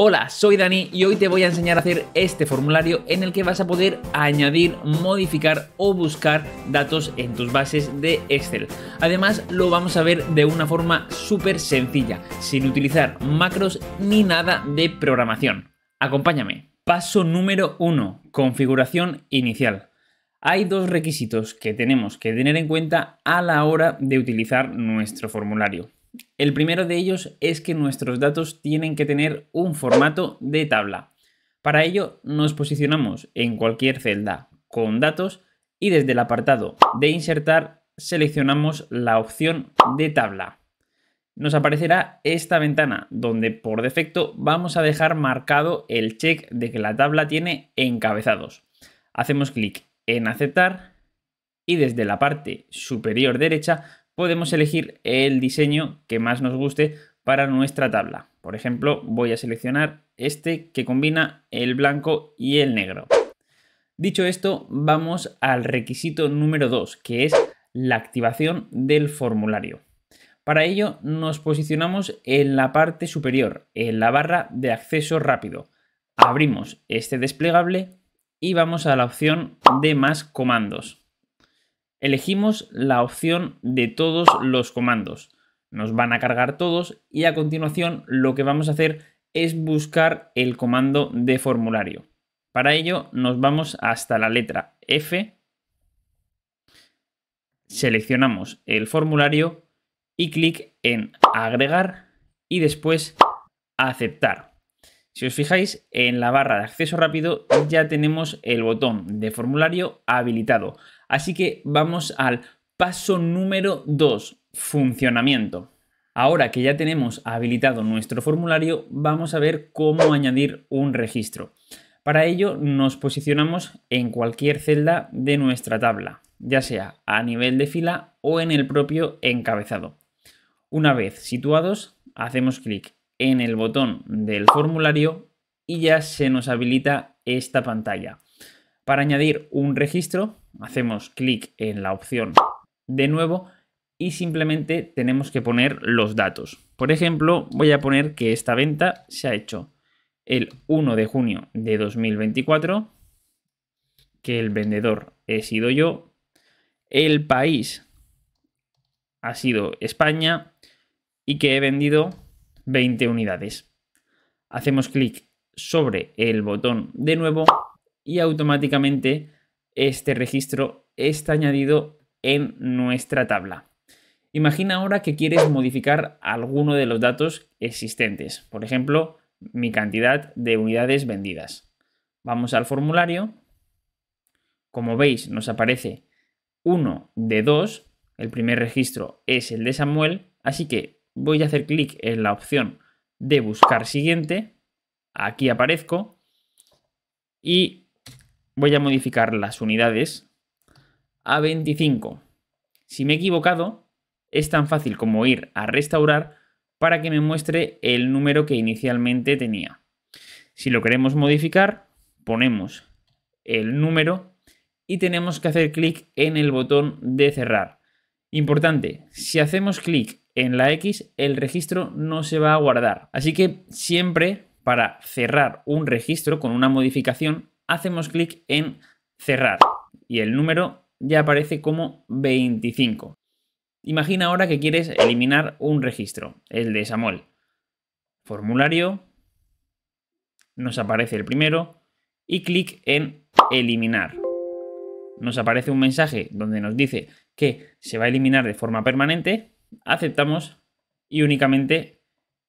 Hola, soy Dani y hoy te voy a enseñar a hacer este formulario en el que vas a poder añadir, modificar o buscar datos en tus bases de Excel. Además, lo vamos a ver de una forma súper sencilla, sin utilizar macros ni nada de programación. Acompáñame. Paso número 1. Configuración inicial. Hay dos requisitos que tenemos que tener en cuenta a la hora de utilizar nuestro formulario. El primero de ellos es que nuestros datos tienen que tener un formato de tabla. Para ello nos posicionamos en cualquier celda con datos y desde el apartado de insertar seleccionamos la opción de tabla. Nos aparecerá esta ventana donde por defecto vamos a dejar marcado el check de que la tabla tiene encabezados. Hacemos clic en aceptar y desde la parte superior derecha podemos elegir el diseño que más nos guste para nuestra tabla. Por ejemplo, voy a seleccionar este que combina el blanco y el negro. Dicho esto, vamos al requisito número 2, que es la activación del formulario. Para ello nos posicionamos en la parte superior, en la barra de acceso rápido. Abrimos este desplegable y vamos a la opción de más comandos. Elegimos la opción de todos los comandos. Nos van a cargar todos y a continuación lo que vamos a hacer es buscar el comando de formulario. Para ello nos vamos hasta la letra F, seleccionamos el formulario y clic en agregar y después aceptar. Si os fijáis, en la barra de acceso rápido ya tenemos el botón de formulario habilitado. Así que vamos al paso número 2, funcionamiento. Ahora que ya tenemos habilitado nuestro formulario, vamos a ver cómo añadir un registro. Para ello nos posicionamos en cualquier celda de nuestra tabla, ya sea a nivel de fila o en el propio encabezado. Una vez situados, hacemos clic en el botón del formulario y ya se nos habilita esta pantalla. Para añadir un registro, hacemos clic en la opción de nuevo y simplemente tenemos que poner los datos. Por ejemplo, voy a poner que esta venta se ha hecho el 1 de junio de 2024, que el vendedor he sido yo, el país ha sido España y que he vendido 20 unidades. Hacemos clic sobre el botón de nuevo y automáticamente este registro está añadido en nuestra tabla. Imagina ahora que quieres modificar alguno de los datos existentes, por ejemplo, mi cantidad de unidades vendidas. Vamos al formulario. Como veis, nos aparece uno de dos. El primer registro es el de Samuel, así que voy a hacer clic en la opción de buscar siguiente. Aquí aparezco y voy a modificar las unidades a 25. Si me he equivocado, es tan fácil como ir a restaurar para que me muestre el número que inicialmente tenía. Si lo queremos modificar, ponemos el número y tenemos que hacer clic en el botón de cerrar. Importante, si hacemos clic en la X, el registro no se va a guardar. Así que siempre para cerrar un registro con una modificación, hacemos clic en cerrar y el número ya aparece como 25. Imagina ahora que quieres eliminar un registro, el de Samuel. Formulario, nos aparece el primero y clic en eliminar. Nos aparece un mensaje donde nos dice que se va a eliminar de forma permanente, aceptamos y únicamente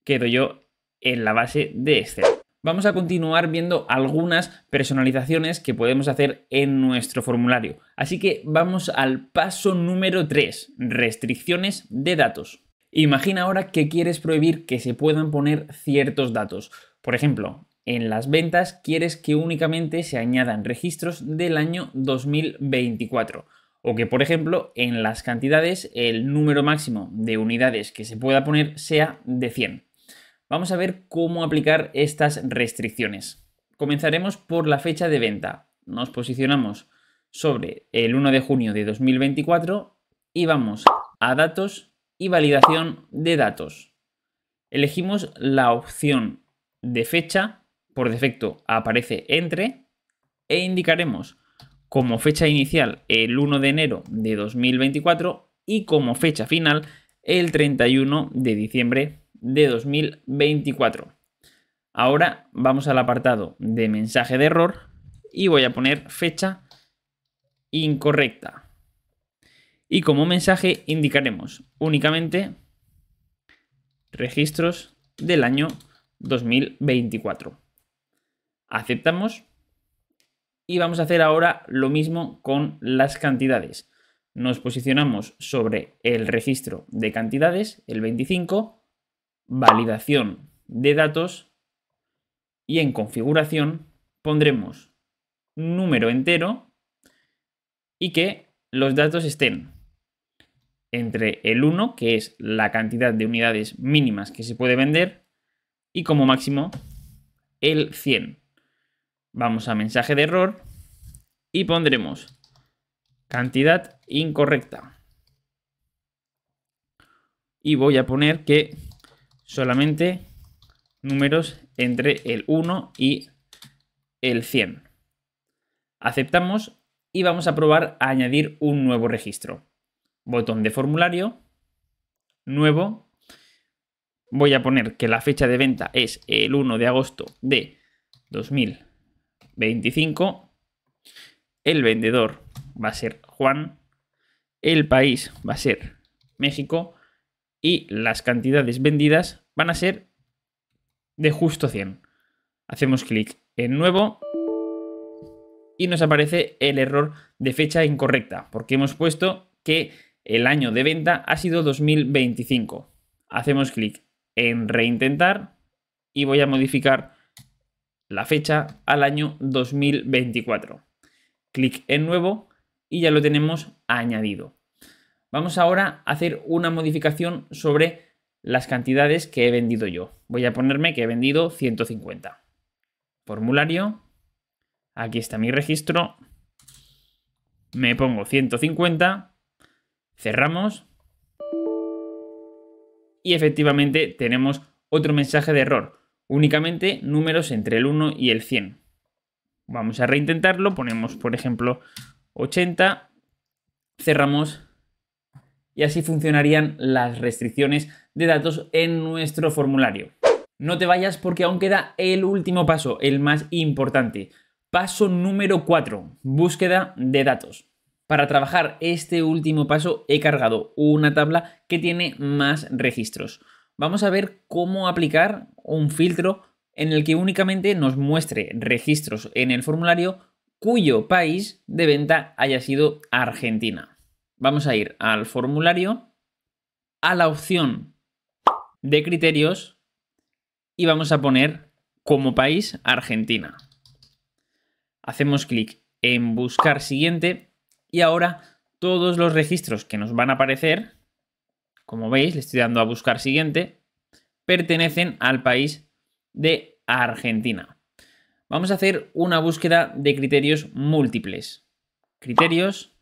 quedo yo en la base de Excel vamos a continuar viendo algunas personalizaciones que podemos hacer en nuestro formulario. Así que vamos al paso número 3, restricciones de datos. Imagina ahora que quieres prohibir que se puedan poner ciertos datos. Por ejemplo, en las ventas quieres que únicamente se añadan registros del año 2024. O que, por ejemplo, en las cantidades el número máximo de unidades que se pueda poner sea de 100. Vamos a ver cómo aplicar estas restricciones. Comenzaremos por la fecha de venta. Nos posicionamos sobre el 1 de junio de 2024 y vamos a datos y validación de datos. Elegimos la opción de fecha, por defecto aparece entre, e indicaremos como fecha inicial el 1 de enero de 2024 y como fecha final el 31 de diciembre de 2024. Ahora vamos al apartado de mensaje de error y voy a poner fecha incorrecta. Y como mensaje indicaremos únicamente registros del año 2024. Aceptamos y vamos a hacer ahora lo mismo con las cantidades. Nos posicionamos sobre el registro de cantidades, el 25, validación de datos y en configuración pondremos número entero y que los datos estén entre el 1, que es la cantidad de unidades mínimas que se puede vender, y como máximo el 100. Vamos a mensaje de error y pondremos cantidad incorrecta. Y voy a poner que solamente números entre el 1 y el 100. Aceptamos y vamos a probar a añadir un nuevo registro. Botón de formulario, nuevo. Voy a poner que la fecha de venta es el 1 de agosto de 2025. El vendedor va a ser Juan. El país va a ser México y las cantidades vendidas van a ser de justo 100. Hacemos clic en nuevo y nos aparece el error de fecha incorrecta porque hemos puesto que el año de venta ha sido 2025. Hacemos clic en reintentar y voy a modificar la fecha al año 2024. Clic en nuevo y ya lo tenemos añadido. Vamos ahora a hacer una modificación sobre las cantidades que he vendido yo. Voy a ponerme que he vendido 150. Formulario. Aquí está mi registro. Me pongo 150. Cerramos. Y efectivamente tenemos otro mensaje de error. Únicamente números entre el 1 y el 100. Vamos a reintentarlo. Ponemos, por ejemplo, 80. Cerramos y así funcionarían las restricciones de datos en nuestro formulario. No te vayas porque aún queda el último paso, el más importante. Paso número 4, búsqueda de datos. Para trabajar este último paso he cargado una tabla que tiene más registros. Vamos a ver cómo aplicar un filtro en el que únicamente nos muestre registros en el formulario cuyo país de venta haya sido Argentina vamos a ir al formulario, a la opción de criterios y vamos a poner como país Argentina. Hacemos clic en buscar siguiente y ahora todos los registros que nos van a aparecer, como veis, le estoy dando a buscar siguiente, pertenecen al país de Argentina. Vamos a hacer una búsqueda de criterios múltiples. Criterios,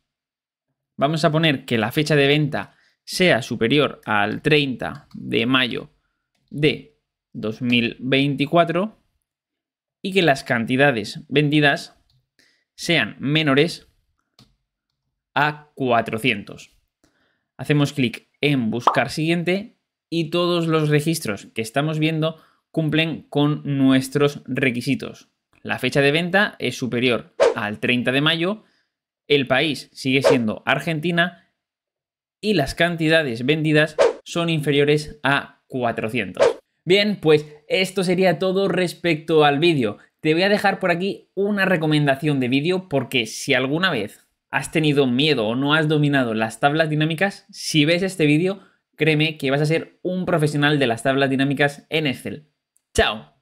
vamos a poner que la fecha de venta sea superior al 30 de mayo de 2024 y que las cantidades vendidas sean menores a 400. Hacemos clic en buscar siguiente y todos los registros que estamos viendo cumplen con nuestros requisitos. La fecha de venta es superior al 30 de mayo el país sigue siendo Argentina y las cantidades vendidas son inferiores a 400. Bien, pues esto sería todo respecto al vídeo. Te voy a dejar por aquí una recomendación de vídeo porque si alguna vez has tenido miedo o no has dominado las tablas dinámicas, si ves este vídeo, créeme que vas a ser un profesional de las tablas dinámicas en Excel. ¡Chao!